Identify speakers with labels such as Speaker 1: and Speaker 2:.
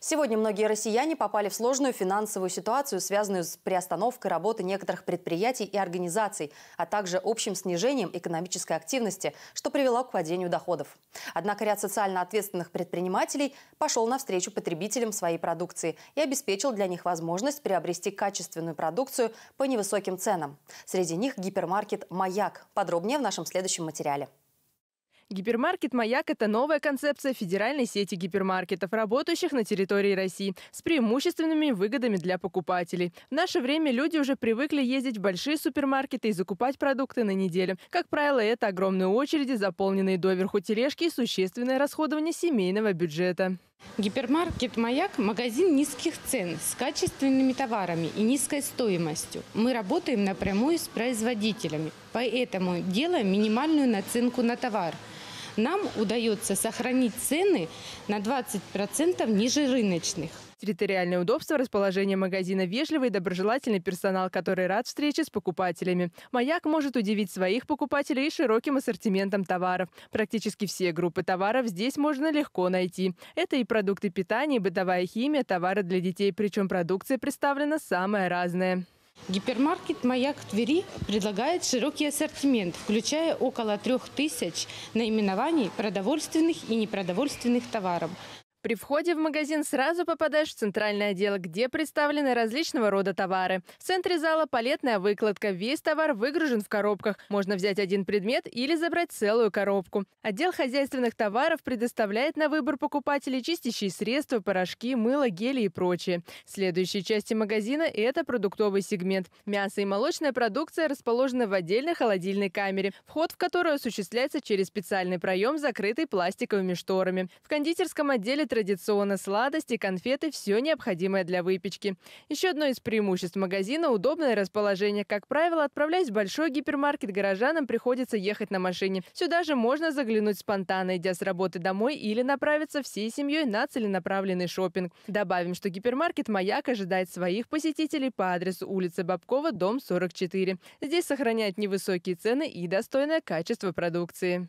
Speaker 1: Сегодня многие россияне попали в сложную финансовую ситуацию, связанную с приостановкой работы некоторых предприятий и организаций, а также общим снижением экономической активности, что привело к падению доходов. Однако ряд социально ответственных предпринимателей пошел навстречу потребителям своей продукции и обеспечил для них возможность приобрести качественную продукцию по невысоким ценам. Среди них гипермаркет «Маяк». Подробнее в нашем следующем материале. Гипермаркет
Speaker 2: «Маяк» – это новая концепция федеральной сети гипермаркетов, работающих на территории России, с преимущественными выгодами для покупателей. В наше время люди уже привыкли ездить в большие супермаркеты и закупать продукты на неделю. Как правило, это огромные очереди, заполненные доверху тележки и существенное расходование семейного бюджета. Гипермаркет
Speaker 3: «Маяк» – магазин низких цен с качественными товарами и низкой стоимостью. Мы работаем напрямую с производителями, поэтому делаем минимальную наценку на товар – нам удается сохранить цены на 20% ниже
Speaker 2: рыночных. Территориальное удобство, расположение магазина, вежливый и доброжелательный персонал, который рад встрече с покупателями. «Маяк» может удивить своих покупателей широким ассортиментом товаров. Практически все группы товаров здесь можно легко найти. Это и продукты питания, и бытовая химия, товары для детей, причем продукция представлена самая разная. Гипермаркет
Speaker 3: «Маяк» Твери предлагает широкий ассортимент, включая около трех тысяч наименований продовольственных и непродовольственных товаров. При входе в магазин
Speaker 2: сразу попадаешь в центральный отдел, где представлены различного рода товары. В центре зала палетная выкладка. Весь товар выгружен в коробках. Можно взять один предмет или забрать целую коробку. Отдел хозяйственных товаров предоставляет на выбор покупателей чистящие средства, порошки, мыло, гели и прочее. Следующей части магазина – это продуктовый сегмент. Мясо и молочная продукция расположены в отдельной холодильной камере, вход в которую осуществляется через специальный проем, закрытый пластиковыми шторами. В кондитерском отделе традиционно сладости, конфеты, все необходимое для выпечки. Еще одно из преимуществ магазина – удобное расположение. Как правило, отправляясь в большой гипермаркет, горожанам приходится ехать на машине. Сюда же можно заглянуть спонтанно, идя с работы домой или направиться всей семьей на целенаправленный шопинг. Добавим, что гипермаркет «Маяк» ожидает своих посетителей по адресу улица Бабкова, дом 44. Здесь сохраняют невысокие цены и достойное качество продукции.